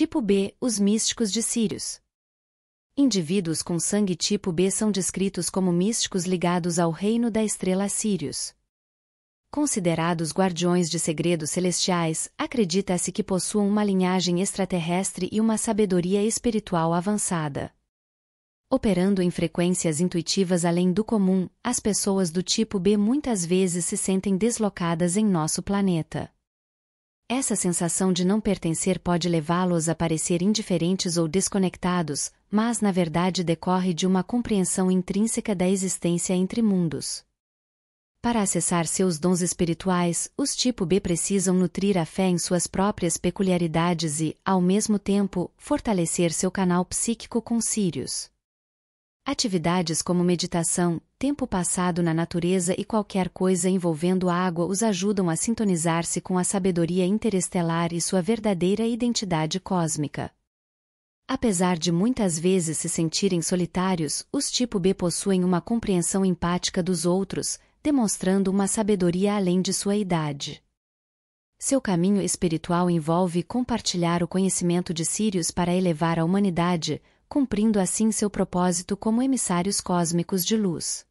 Tipo B, os místicos de Sírios. Indivíduos com sangue tipo B são descritos como místicos ligados ao reino da estrela Sírios. Considerados guardiões de segredos celestiais, acredita-se que possuam uma linhagem extraterrestre e uma sabedoria espiritual avançada. Operando em frequências intuitivas além do comum, as pessoas do tipo B muitas vezes se sentem deslocadas em nosso planeta. Essa sensação de não pertencer pode levá-los a parecer indiferentes ou desconectados, mas na verdade decorre de uma compreensão intrínseca da existência entre mundos. Para acessar seus dons espirituais, os tipo B precisam nutrir a fé em suas próprias peculiaridades e, ao mesmo tempo, fortalecer seu canal psíquico com Sirius. Atividades como meditação, tempo passado na natureza e qualquer coisa envolvendo água os ajudam a sintonizar-se com a sabedoria interestelar e sua verdadeira identidade cósmica. Apesar de muitas vezes se sentirem solitários, os tipo B possuem uma compreensão empática dos outros, demonstrando uma sabedoria além de sua idade. Seu caminho espiritual envolve compartilhar o conhecimento de Sírios para elevar a humanidade, cumprindo assim seu propósito como emissários cósmicos de luz.